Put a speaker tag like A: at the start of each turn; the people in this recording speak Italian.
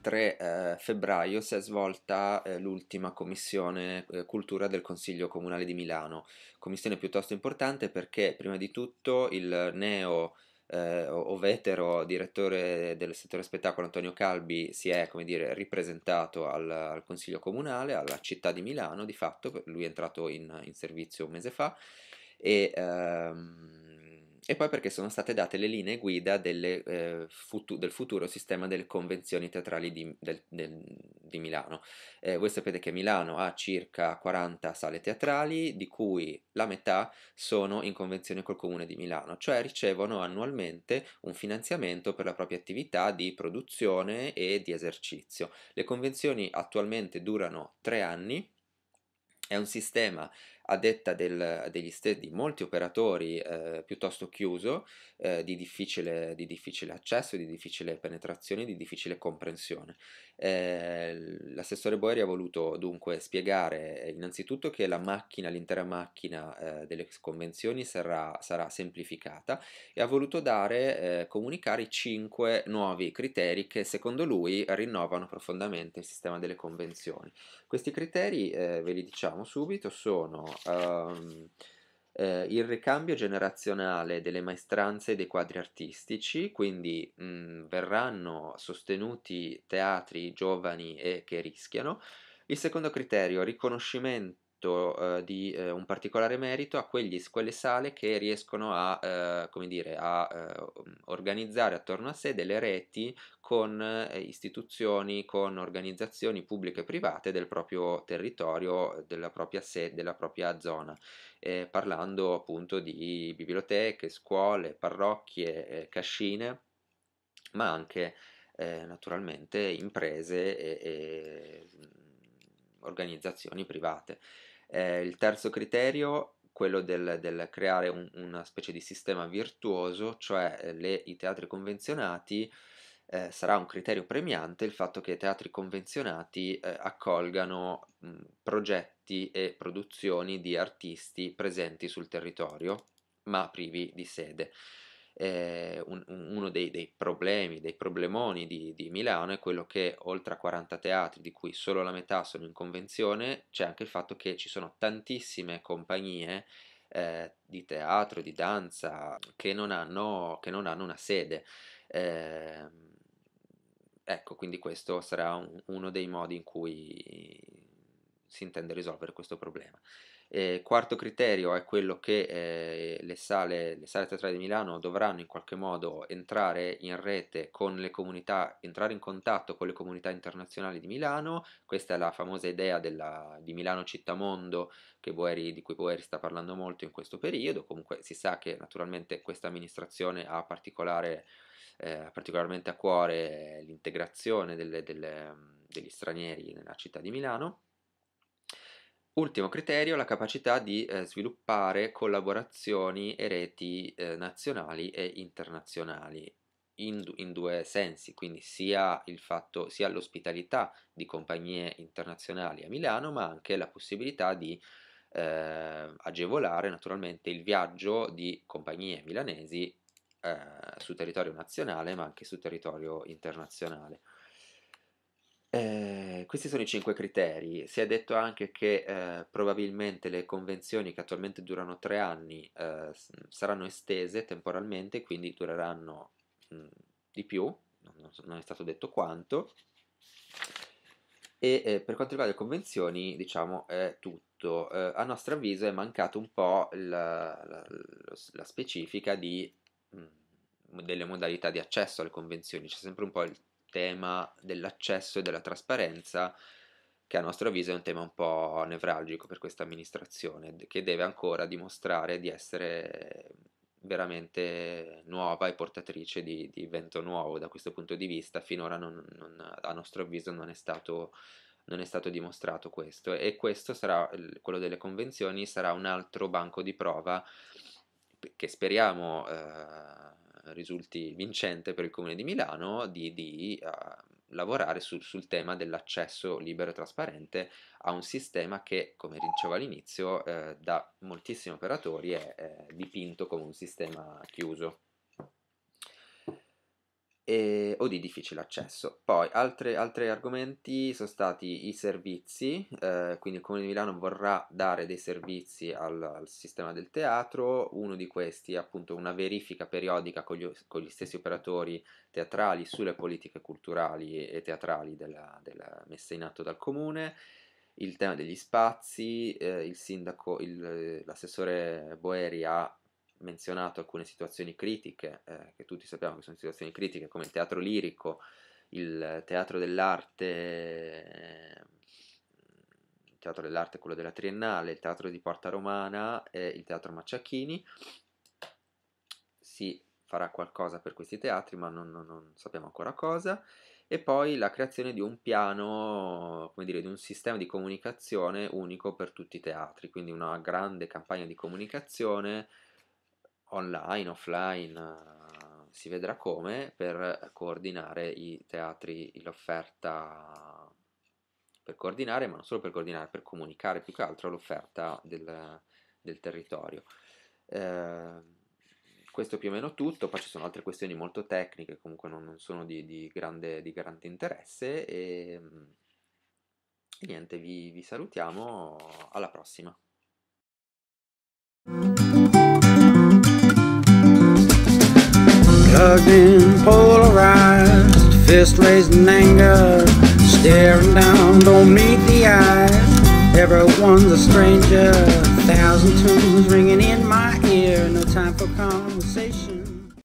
A: 3 eh, febbraio si è svolta eh, l'ultima commissione eh, cultura del Consiglio Comunale di Milano, commissione piuttosto importante perché prima di tutto il neo eh, Ovetero, direttore del settore spettacolo Antonio Calbi, si è dire, ripresentato al, al, Consiglio Comunale, alla città di Milano di fatto, lui è entrato in, in servizio un mese fa e... Ehm, e poi perché sono state date le linee guida delle, eh, futu- del futuro sistema delle convenzioni teatrali di, del, del, di Milano. Eh, voi sapete che Milano ha circa 40 sale teatrali, di cui la metà sono in convenzione col comune di Milano, cioè ricevono annualmente un finanziamento per la propria attività di produzione e di esercizio. Le convenzioni attualmente durano tre anni è un sistema a detta del, st- di molti operatori eh, piuttosto chiuso, eh, di, difficile, di, difficile, accesso, di difficile penetrazione, di difficile comprensione. Eh, l'assessore Boeri ha voluto dunque spiegare eh, innanzitutto che la macchina, l'intera macchina eh, delle convenzioni sarà, sarà, semplificata e ha voluto dare, eh, comunicare i cinque nuovi criteri che secondo lui rinnovano profondamente il sistema delle convenzioni. Questi criteri, ve li diciamo subito, sono um, eh, il ricambio generazionale delle maestranze e dei quadri artistici, quindi mh, verranno sostenuti teatri giovani e che rischiano. Il secondo criterio, riconoscimento merito eh, uhm, di eh, un particolare merito a quegli, quelle sale che riescono a, uhm, come dire, a organizzare attorno a sé delle reti con eh, istituzioni, con organizzazioni pubbliche e private del proprio territorio, della propria sede, della propria zona, eh, parlando appunto di biblioteche, scuole, parrocchie, eh, cascine, ma anche eh, naturalmente imprese e, e mm, organizzazioni private. Eh, il terzo criterio, quello del, del creare un, una specie di sistema virtuoso, cioè eh, le, i teatri convenzionati, eh, sarà un criterio premiante il fatto che i teatri convenzionati eh, accolgano mh, progetti e produzioni di artisti presenti sul territorio, ma privi di sede eh, un, uno dei, dei, problemi, dei problemoni di, di, Milano è quello che oltre a 40 teatri, di cui solo la metà sono in convenzione, c'è anche il fatto che ci sono tantissime compagnie eh, di teatro, di danza, che non hanno, che non hanno una sede. Eh, ecco, quindi questo sarà un, uno dei modi in cui si intende risolvere questo problema. Eh, quarto criterio è quello che eh, le, sale, le sale teatrali di Milano dovranno in qualche modo entrare in rete con le comunità, entrare in contatto con le comunità internazionali di Milano, questa è la famosa idea della, di Milano Città Mondo di cui Boeri sta parlando molto in questo periodo, comunque si sa che naturalmente questa amministrazione ha particolare... Eh, particolarmente a cuore l'integrazione delle, delle, degli stranieri nella città di Milano Ultimo criterio, la capacità di eh, sviluppare collaborazioni e reti eh, nazionali e internazionali in, in, due sensi, quindi sia, fatto, sia l'ospitalità di compagnie internazionali a Milano, ma anche la possibilità di eh, agevolare naturalmente il viaggio di compagnie milanesi eh, su territorio nazionale, ma anche su territorio internazionale. Eh, questi sono i cinque criteri. Si è detto anche che eh, probabilmente le convenzioni che attualmente durano tre anni eh, saranno estese temporalmente, quindi dureranno mh, mhmm, di più, non, non, è stato detto quanto. E ehm, per quanto riguarda le convenzioni, diciamo, è tutto. Ehm, a nostro avviso è mancato un po' la, la, la specifica di, mh, mhmm, delle modalità di accesso alle convenzioni, c'è sempre un po' il tema dell'accesso e della trasparenza che a nostro avviso è un tema un po' nevralgico per questa amministrazione, che deve ancora dimostrare di essere veramente nuova e portatrice di, di vento nuovo da questo punto di vista. Finora non, non, a nostro avviso non è, stato, non è stato dimostrato questo e questo sarà, quello delle convenzioni sarà un altro banco di prova che speriamo eh, risulti vincente per il Comune di Milano di, di uh, lavorare su, sul tema dell'accesso libero e trasparente a un sistema che, come dicevo all'inizio, eh, da moltissimi operatori è eh, dipinto come un sistema chiuso e, o di difficile accesso. Poi altri argomenti sono stati i servizi, eh, quindi il Comune di Milano vorrà dare dei servizi al, al, sistema del teatro, uno di questi è appunto una verifica periodica con gli, con gli stessi operatori teatrali sulle politiche culturali e teatrali della, della messe in atto dal Comune il tema degli spazi, eh, il sindaco, il, l'assessore Boeri ha menzionato alcune situazioni critiche, eh, che tutti sappiamo che sono situazioni critiche, come il teatro lirico, il teatro dell'arte, eh, il teatro dell'arte quello della Triennale, il teatro di Porta Romana e il teatro Macciacchini. Si farà qualcosa per questi teatri, ma non, non, non sappiamo ancora cosa e poi la creazione di un piano, come dire, di un sistema di comunicazione unico per tutti i teatri, quindi una grande campagna di comunicazione online, offline, eh, si vedrà come, per coordinare i teatri, l'offerta per coordinare, ma non solo per coordinare, per comunicare più che altro l'offerta del, del, territorio. Eh, questo è più o meno tutto, poi ci sono altre questioni molto tecniche, comunque non, non sono di, di, grande, di, grande, interesse e niente, vi, vi salutiamo, alla prossima. polarized, fist raised in anger, staring down, don't meet the eyes. Everyone's a stranger, thousand tunes ringing in my ear, no time for conversation.